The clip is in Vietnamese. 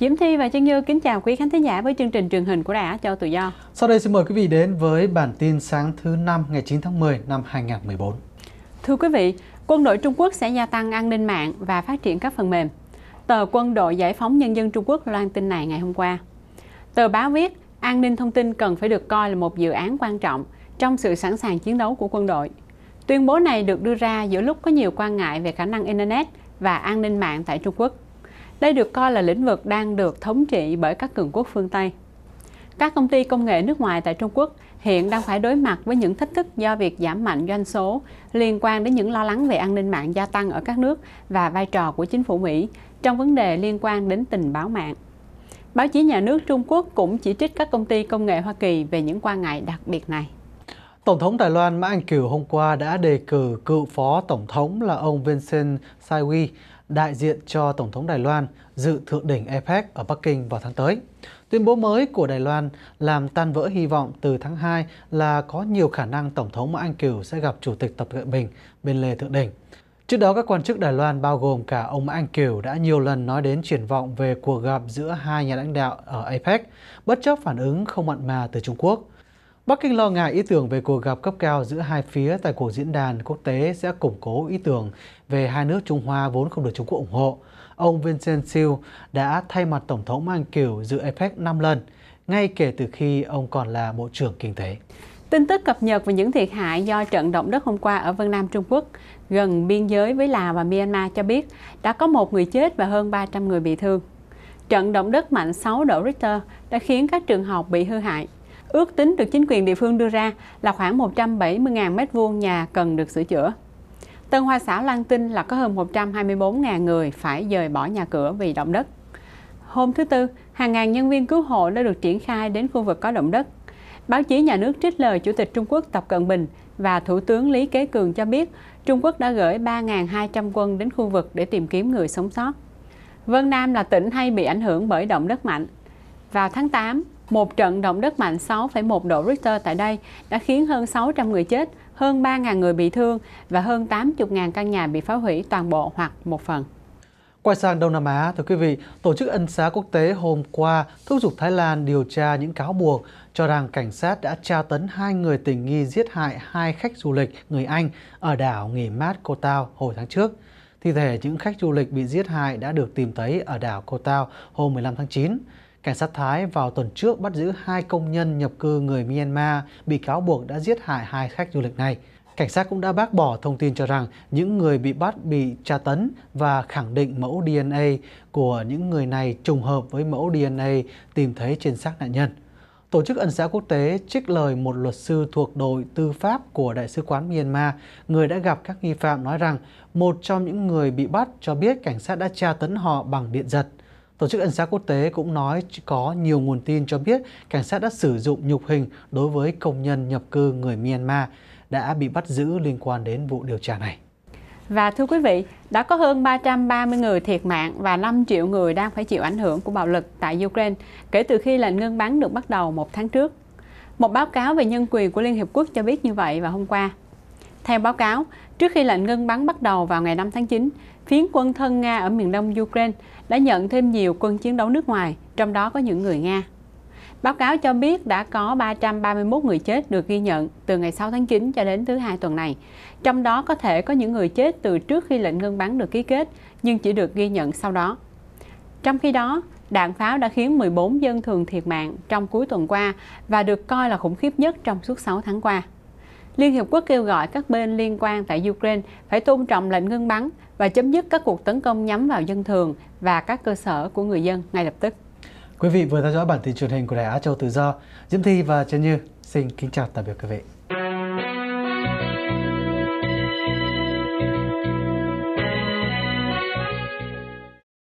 Diễm Thi và Trân Như kính chào quý khán thính giả với chương trình truyền hình của Đài Á Châu Tự Do. Sau đây xin mời quý vị đến với bản tin sáng thứ năm ngày 9 tháng 10 năm 2014. Thưa quý vị, quân đội Trung Quốc sẽ gia tăng an ninh mạng và phát triển các phần mềm. Tờ Quân đội Giải phóng Nhân dân Trung Quốc loan tin này ngày hôm qua. Tờ báo viết, an ninh thông tin cần phải được coi là một dự án quan trọng trong sự sẵn sàng chiến đấu của quân đội. Tuyên bố này được đưa ra giữa lúc có nhiều quan ngại về khả năng Internet và an ninh mạng tại Trung Quốc. Đây được coi là lĩnh vực đang được thống trị bởi các cường quốc phương Tây. Các công ty công nghệ nước ngoài tại Trung Quốc hiện đang phải đối mặt với những thách thức do việc giảm mạnh doanh số liên quan đến những lo lắng về an ninh mạng gia tăng ở các nước và vai trò của chính phủ Mỹ trong vấn đề liên quan đến tình báo mạng. Báo chí nhà nước Trung Quốc cũng chỉ trích các công ty công nghệ Hoa Kỳ về những quan ngại đặc biệt này. Tổng thống Đài Loan Mã Anh Kiều hôm qua đã đề cử cựu phó tổng thống là ông Vincent Saiwi đại diện cho Tổng thống Đài Loan dự thượng đỉnh APEC ở Bắc Kinh vào tháng tới. Tuyên bố mới của Đài Loan làm tan vỡ hy vọng từ tháng 2 là có nhiều khả năng Tổng thống Mã Anh Kiều sẽ gặp Chủ tịch Tập Cận Bình bên lề thượng đỉnh. Trước đó, các quan chức Đài Loan bao gồm cả ông Mã Anh Kiều đã nhiều lần nói đến triển vọng về cuộc gặp giữa hai nhà lãnh đạo ở APEC, bất chấp phản ứng không mặn mà từ Trung Quốc. Bắc Kinh lo ngại ý tưởng về cuộc gặp cấp cao giữa hai phía tại cuộc diễn đàn quốc tế sẽ củng cố ý tưởng về hai nước Trung Hoa vốn không được Trung Quốc ủng hộ. Ông Vincent Siu đã thay mặt Tổng thống Mang Kiều dự APEC 5 lần, ngay kể từ khi ông còn là Bộ trưởng Kinh tế. Tin tức cập nhật về những thiệt hại do trận động đất hôm qua ở Vân Nam Trung Quốc gần biên giới với Lào và Myanmar cho biết đã có một người chết và hơn 300 người bị thương. Trận động đất mạnh 6 độ Richter đã khiến các trường học bị hư hại, Ước tính được chính quyền địa phương đưa ra là khoảng 170.000 m2 nhà cần được sửa chữa. Tân Hoa xã Lan tin là có hơn 124.000 người phải dời bỏ nhà cửa vì động đất. Hôm thứ Tư, hàng ngàn nhân viên cứu hộ đã được triển khai đến khu vực có động đất. Báo chí nhà nước trích lời Chủ tịch Trung Quốc Tập Cận Bình và Thủ tướng Lý Kế Cường cho biết Trung Quốc đã gửi 3.200 quân đến khu vực để tìm kiếm người sống sót. Vân Nam là tỉnh hay bị ảnh hưởng bởi động đất mạnh. Vào tháng 8, một trận động đất mạnh 6,1 độ Richter tại đây đã khiến hơn 600 người chết, hơn 3.000 người bị thương và hơn 80.000 căn nhà bị phá hủy toàn bộ hoặc một phần. Quay sang Đông Nam Á, thưa quý vị, Tổ chức Ân xá Quốc tế hôm qua thúc giục Thái Lan điều tra những cáo buộc cho rằng cảnh sát đã tra tấn hai người tình nghi giết hại hai khách du lịch người Anh ở đảo nghỉ mát Cô Tao hồi tháng trước. Thi thể những khách du lịch bị giết hại đã được tìm thấy ở đảo Cô Tao hôm 15 tháng 9. Cảnh sát Thái vào tuần trước bắt giữ hai công nhân nhập cư người Myanmar bị cáo buộc đã giết hại hai khách du lịch này. Cảnh sát cũng đã bác bỏ thông tin cho rằng những người bị bắt bị tra tấn và khẳng định mẫu DNA của những người này trùng hợp với mẫu DNA tìm thấy trên xác nạn nhân. Tổ chức Ân xá Quốc tế trích lời một luật sư thuộc đội tư pháp của Đại sứ quán Myanmar, người đã gặp các nghi phạm nói rằng một trong những người bị bắt cho biết cảnh sát đã tra tấn họ bằng điện giật. Tổ chức Ân xá Quốc tế cũng nói có nhiều nguồn tin cho biết cảnh sát đã sử dụng nhục hình đối với công nhân nhập cư người Myanmar đã bị bắt giữ liên quan đến vụ điều tra này. Và thưa quý vị, đã có hơn 330 người thiệt mạng và 5 triệu người đang phải chịu ảnh hưởng của bạo lực tại Ukraine kể từ khi lệnh ngưng bắn được bắt đầu một tháng trước. Một báo cáo về nhân quyền của Liên Hiệp Quốc cho biết như vậy vào hôm qua. Theo báo cáo, trước khi lệnh ngưng bắn bắt đầu vào ngày 5 tháng 9, phiến quân thân Nga ở miền đông Ukraine đã nhận thêm nhiều quân chiến đấu nước ngoài, trong đó có những người Nga. Báo cáo cho biết đã có 331 người chết được ghi nhận từ ngày 6 tháng 9 cho đến thứ hai tuần này. Trong đó có thể có những người chết từ trước khi lệnh ngưng bắn được ký kết, nhưng chỉ được ghi nhận sau đó. Trong khi đó, đạn pháo đã khiến 14 dân thường thiệt mạng trong cuối tuần qua và được coi là khủng khiếp nhất trong suốt 6 tháng qua. Liên Hiệp Quốc kêu gọi các bên liên quan tại Ukraine phải tôn trọng lệnh ngưng bắn và chấm dứt các cuộc tấn công nhắm vào dân thường và các cơ sở của người dân ngay lập tức. Quý vị vừa theo dõi bản tin truyền hình của Đài Á Châu Tự Do. Diễm Thi và Trần Như xin kính chào tạm biệt quý vị.